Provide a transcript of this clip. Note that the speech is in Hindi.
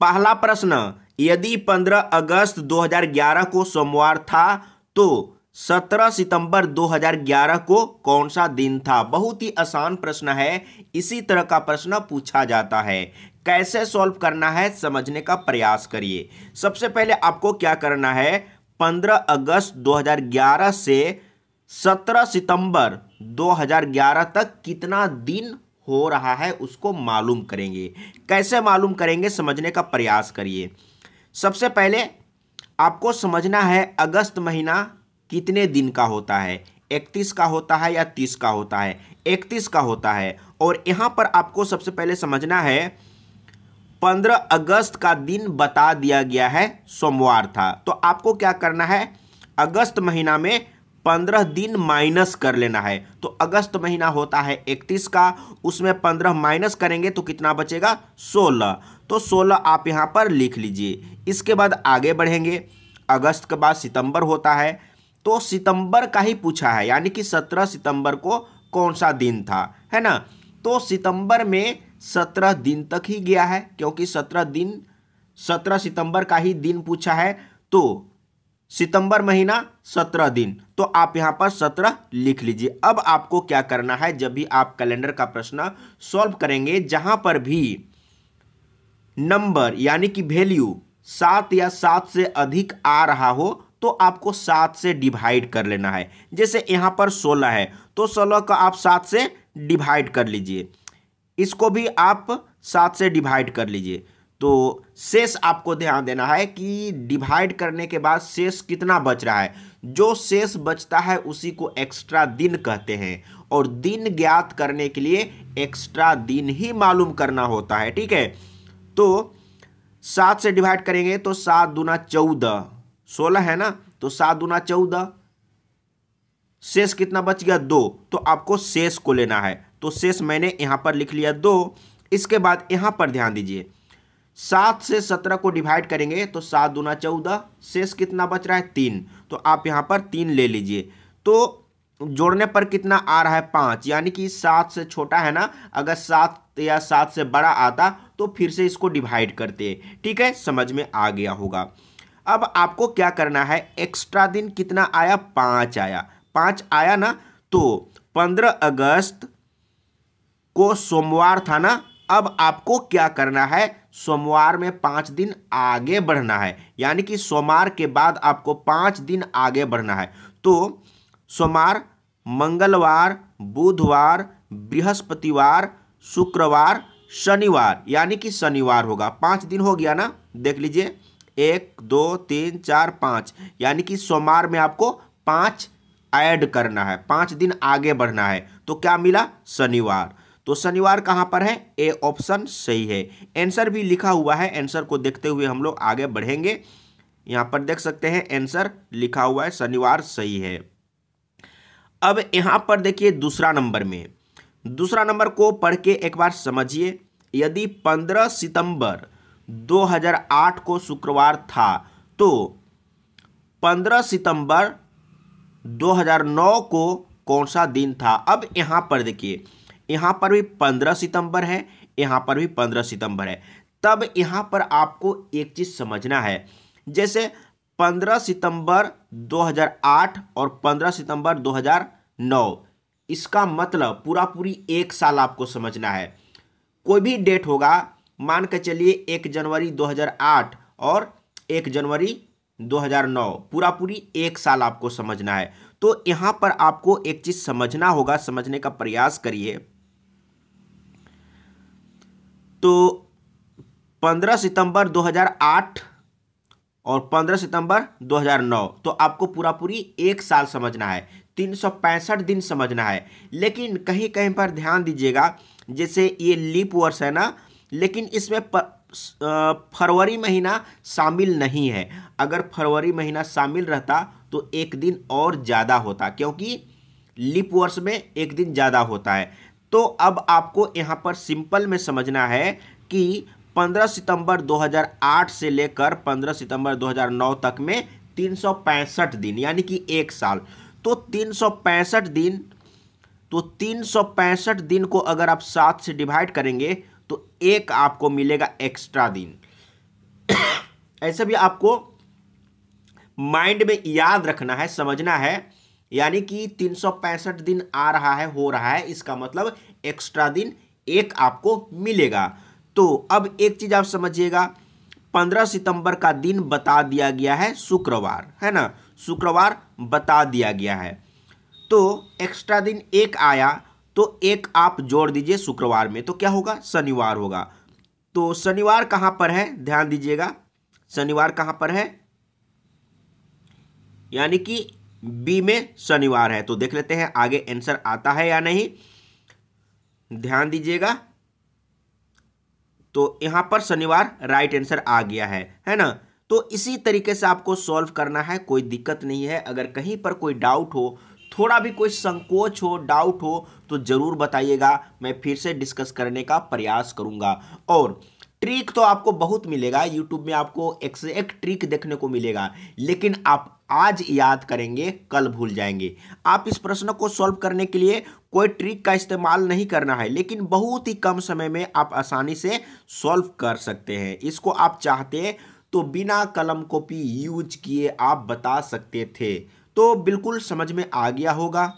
पहला प्रश्न यदि 15 अगस्त 2011 को सोमवार था तो 17 सितंबर 2011 को कौन सा दिन था बहुत ही आसान प्रश्न है इसी तरह का प्रश्न पूछा जाता है कैसे सॉल्व करना है समझने का प्रयास करिए सबसे पहले आपको क्या करना है 15 अगस्त 2011 से 17 सितंबर 2011 तक कितना दिन हो रहा है उसको मालूम करेंगे कैसे मालूम करेंगे समझने का प्रयास करिए सबसे पहले आपको समझना है अगस्त महीना कितने दिन का होता है इकतीस का होता है या तीस का होता है इकतीस का होता है और यहाँ पर आपको सबसे पहले समझना है पंद्रह अगस्त का दिन बता दिया गया है सोमवार था तो आपको क्या करना है अगस्त महीना में पंद्रह दिन माइनस कर लेना है तो अगस्त महीना होता है इकतीस का उसमें पंद्रह माइनस करेंगे तो कितना बचेगा सोलह तो सोलह आप यहाँ पर लिख लीजिए इसके बाद आगे बढ़ेंगे अगस्त के बाद सितंबर होता है तो सितंबर का ही पूछा है यानी कि सत्रह सितंबर को कौन सा दिन था है ना तो सितंबर में सत्रह दिन तक ही गया है क्योंकि सत्रह दिन सत्रह सितंबर का ही दिन पूछा है तो सितंबर महीना सत्रह दिन तो आप यहाँ पर सत्रह लिख लीजिए अब आपको क्या करना है जब भी आप कैलेंडर का प्रश्न सॉल्व करेंगे जहां पर भी नंबर यानी कि वैल्यू सात या सात से अधिक आ रहा हो तो आपको सात से डिवाइड कर लेना है जैसे यहां पर सोलह है तो सोलह का आप सात से डिवाइड कर लीजिए इसको भी आप सात से डिवाइड कर लीजिए तो शेष आपको ध्यान देना है कि डिवाइड करने के बाद शेष कितना बच रहा है जो शेष बचता है उसी को एक्स्ट्रा दिन कहते हैं और दिन ज्ञात करने के लिए एक्स्ट्रा दिन ही मालूम करना होता है ठीक है तो सात से डिवाइड करेंगे तो सात दूना चौदह सोलह है ना तो सात दूना चौदह शेष कितना बच गया दो तो आपको शेष को लेना है तो शेष मैंने यहां पर लिख लिया दो इसके बाद यहां पर ध्यान दीजिए सात से सत्रह को डिवाइड करेंगे तो सात दूना चौदह शेष कितना बच रहा है तीन तो आप यहाँ पर तीन ले लीजिए तो जोड़ने पर कितना आ रहा है पाँच यानी कि सात से छोटा है ना अगर सात या सात से बड़ा आता तो फिर से इसको डिवाइड करते ठीक है समझ में आ गया होगा अब आपको क्या करना है एक्स्ट्रा दिन कितना आया पाँच आया पाँच आया ना तो पंद्रह अगस्त को सोमवार था ना अब आपको क्या करना है सोमवार में पाँच दिन आगे बढ़ना है यानी कि सोमवार के बाद आपको पाँच दिन आगे बढ़ना है तो सोमवार मंगलवार बुधवार बृहस्पतिवार शुक्रवार शनिवार यानी कि शनिवार होगा पाँच दिन हो गया ना देख लीजिए एक दो तीन चार पाँच यानी कि सोमवार में आपको पाँच ऐड करना है पाँच दिन आगे बढ़ना है तो क्या मिला शनिवार तो शनिवार कहाँ पर है ए ऑप्शन सही है आंसर भी लिखा हुआ है आंसर को देखते हुए हम लोग आगे बढ़ेंगे यहाँ पर देख सकते हैं आंसर लिखा हुआ है शनिवार सही है अब यहाँ पर देखिए दूसरा नंबर में दूसरा नंबर को पढ़ के एक बार समझिए यदि 15 सितंबर 2008 को शुक्रवार था तो 15 सितंबर 2009 को कौन सा दिन था अब यहाँ पर देखिए यहाँ पर भी पंद्रह सितंबर है यहाँ पर भी पंद्रह सितंबर है तब यहाँ पर आपको एक चीज़ समझना है जैसे 15 सितंबर 2008 और 15 सितंबर 2009 इसका मतलब पूरा पूरी एक साल आपको समझना है कोई भी डेट होगा मान के चलिए एक जनवरी 2008 और एक जनवरी 2009 पूरा पूरी एक साल आपको समझना है तो यहाँ पर आपको एक चीज़ समझना होगा समझने का प्रयास करिए तो 15 सितंबर 2008 और 15 सितंबर 2009 तो आपको पूरा पूरी एक साल समझना है तीन दिन समझना है लेकिन कहीं कहीं पर ध्यान दीजिएगा जैसे ये लीप वर्ष है ना लेकिन इसमें फरवरी महीना शामिल नहीं है अगर फरवरी महीना शामिल रहता तो एक दिन और ज़्यादा होता क्योंकि लीप वर्ष में एक दिन ज़्यादा होता है तो अब आपको यहाँ पर सिंपल में समझना है कि 15 सितंबर 2008 से लेकर 15 सितंबर 2009 तक में तीन दिन यानी कि एक साल तो तीन दिन तो तीन दिन को अगर आप सात से डिवाइड करेंगे तो एक आपको मिलेगा एक्स्ट्रा दिन ऐसे भी आपको माइंड में याद रखना है समझना है यानी कि तीन दिन आ रहा है हो रहा है इसका मतलब एक्स्ट्रा दिन एक आपको मिलेगा तो अब एक चीज़ आप समझिएगा 15 सितंबर का दिन बता दिया गया है शुक्रवार है ना शुक्रवार बता दिया गया है तो एक्स्ट्रा दिन एक आया तो एक आप जोड़ दीजिए शुक्रवार में तो क्या होगा शनिवार होगा तो शनिवार कहां पर है ध्यान दीजिएगा शनिवार कहां पर है यानी कि बी में शनिवार है तो देख लेते हैं आगे आंसर आता है या नहीं ध्यान दीजिएगा तो यहां पर शनिवार राइट आंसर आ गया है है ना तो इसी तरीके से आपको सॉल्व करना है कोई दिक्कत नहीं है अगर कहीं पर कोई डाउट हो थोड़ा भी कोई संकोच हो डाउट हो तो ज़रूर बताइएगा मैं फिर से डिस्कस करने का प्रयास करूंगा और ट्रिक तो आपको बहुत मिलेगा यूट्यूब में आपको एक से एक ट्रिक देखने को मिलेगा लेकिन आप आज याद करेंगे कल भूल जाएंगे आप इस प्रश्न को सॉल्व करने के लिए कोई ट्रिक का इस्तेमाल नहीं करना है लेकिन बहुत ही कम समय में आप आसानी से सॉल्व कर सकते हैं इसको आप चाहते तो बिना कलम कॉपी यूज किए आप बता सकते थे तो बिल्कुल समझ में आ गया होगा